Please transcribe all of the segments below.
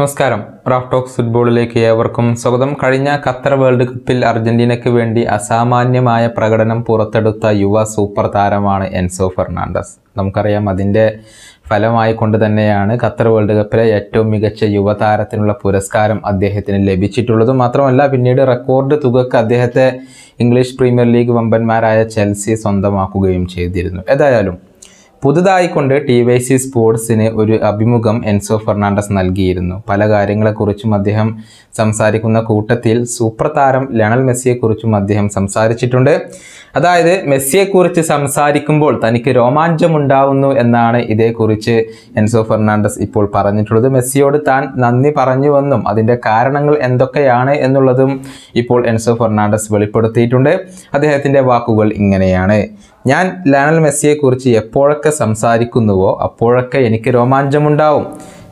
നമസ്കാരം Raf talks ഫുട്ബോളിലേക്ക് ഏവർക്കും സ്വാഗതം കഴിഞ്ഞ ഖത്തർ വേൾഡ് കപ്പിൽ അർജന്റീനയ്ക്ക് വേണ്ടി അസാമാന്യമായ പ്രകടനം പുറത്തെടുത്ത യുവ സൂപ്പർ താരമാണ് എൻസോ ഫെർണാണ്ടസ് നമുക്കറിയാം അതിൻ്റെ ഫലമായി കൊണ്ട് തന്നെയാണ് ഖത്തർ വേൾഡ് കപ്പിലെ ഏറ്റവും മികച്ച യുവതാരത്തിനുള്ള പുരസ്കാരം അദ്ദേഹത്തിന് ലഭിച്ചിട്ടുള്ളത് മാത്രമല്ല പിന്നീട് റെക്കോർഡ് തുകക്ക് അദ്ദേഹത്തെ ഇംഗ്ലീഷ് പ്രീമിയർ ലീഗ് വമ്പന്മാരായ ചെൽസി സ്വന്തമാക്കുകയും ചെയ്തിരുന്നു ഏതായാലും പുതുതായി കൊണ്ട് ടി വൈ സി സ്പോർട്സിന് ഒരു അഭിമുഖം എൻസോ ഫെർണാണ്ടസ് നൽകിയിരുന്നു പല കാര്യങ്ങളെക്കുറിച്ചും അദ്ദേഹം സംസാരിക്കുന്ന കൂട്ടത്തിൽ സൂപ്പർ താരം ലണൽ മെസ്സിയെക്കുറിച്ചും അദ്ദേഹം സംസാരിച്ചിട്ടുണ്ട് അതായത് മെസ്സിയെക്കുറിച്ച് സംസാരിക്കുമ്പോൾ തനിക്ക് രോമാഞ്ചമുണ്ടാവുന്നു എന്നാണ് ഇതേക്കുറിച്ച് എൻസോ ഫെർണാണ്ടസ് ഇപ്പോൾ പറഞ്ഞിട്ടുള്ളത് മെസ്സിയോട് താൻ നന്ദി പറഞ്ഞുവെന്നും അതിൻ്റെ കാരണങ്ങൾ എന്തൊക്കെയാണ് എന്നുള്ളതും ഇപ്പോൾ എൻസോ ഫെർണാണ്ടസ് വെളിപ്പെടുത്തിയിട്ടുണ്ട് അദ്ദേഹത്തിൻ്റെ വാക്കുകൾ ഇങ്ങനെയാണ് ഞാൻ ലയണൽ മെസ്സിയെക്കുറിച്ച് എപ്പോഴൊക്കെ എപ്പോഴൊക്കെ സംസാരിക്കുന്നുവോ അപ്പോഴൊക്കെ എനിക്ക് രോമാഞ്ചമുണ്ടാവും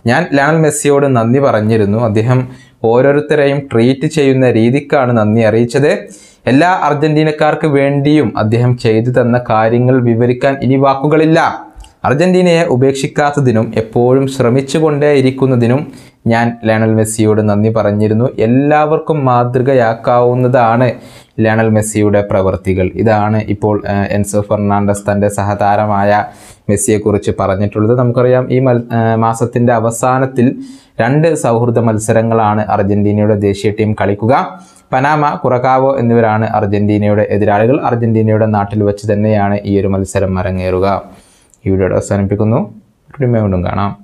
ഞാൻ ലയണൽ മെസ്സിയോട് നന്ദി പറഞ്ഞിരുന്നു അദ്ദേഹം ഓരോരുത്തരെയും ട്രീറ്റ് ചെയ്യുന്ന രീതിക്കാണ് നന്ദി അറിയിച്ചത് എല്ലാ അർജന്റീനക്കാർക്ക് വേണ്ടിയും അദ്ദേഹം ചെയ്തു തന്ന കാര്യങ്ങൾ വിവരിക്കാൻ ഇനി വാക്കുകളില്ല അർജൻറ്റീനയെ ഉപേക്ഷിക്കാത്തതിനും എപ്പോഴും ശ്രമിച്ചുകൊണ്ടേയിരിക്കുന്നതിനും ഞാൻ ലയണൽ മെസ്സിയോട് നന്ദി പറഞ്ഞിരുന്നു എല്ലാവർക്കും മാതൃകയാക്കാവുന്നതാണ് ലയണൽ മെസ്സിയുടെ പ്രവൃത്തികൾ ഇതാണ് ഇപ്പോൾ എൻസോ ഫെർണാണ്ടസ് തൻ്റെ സഹതാരമായ മെസ്സിയെക്കുറിച്ച് പറഞ്ഞിട്ടുള്ളത് നമുക്കറിയാം ഈ മൽ മാസത്തിൻ്റെ അവസാനത്തിൽ രണ്ട് സൗഹൃദ മത്സരങ്ങളാണ് അർജൻറ്റീനയുടെ ദേശീയ ടീം കളിക്കുക പനാമ കുറക്കാവോ എന്നിവരാണ് അർജൻറ്റീനയുടെ എതിരാളികൾ അർജൻറ്റീനയുടെ നാട്ടിൽ വെച്ച് തന്നെയാണ് ഈ ഒരു മത്സരം അരങ്ങേറുക ഈ വീഡിയോ അവസാനിപ്പിക്കുന്നു വീണ്ടും കാണാം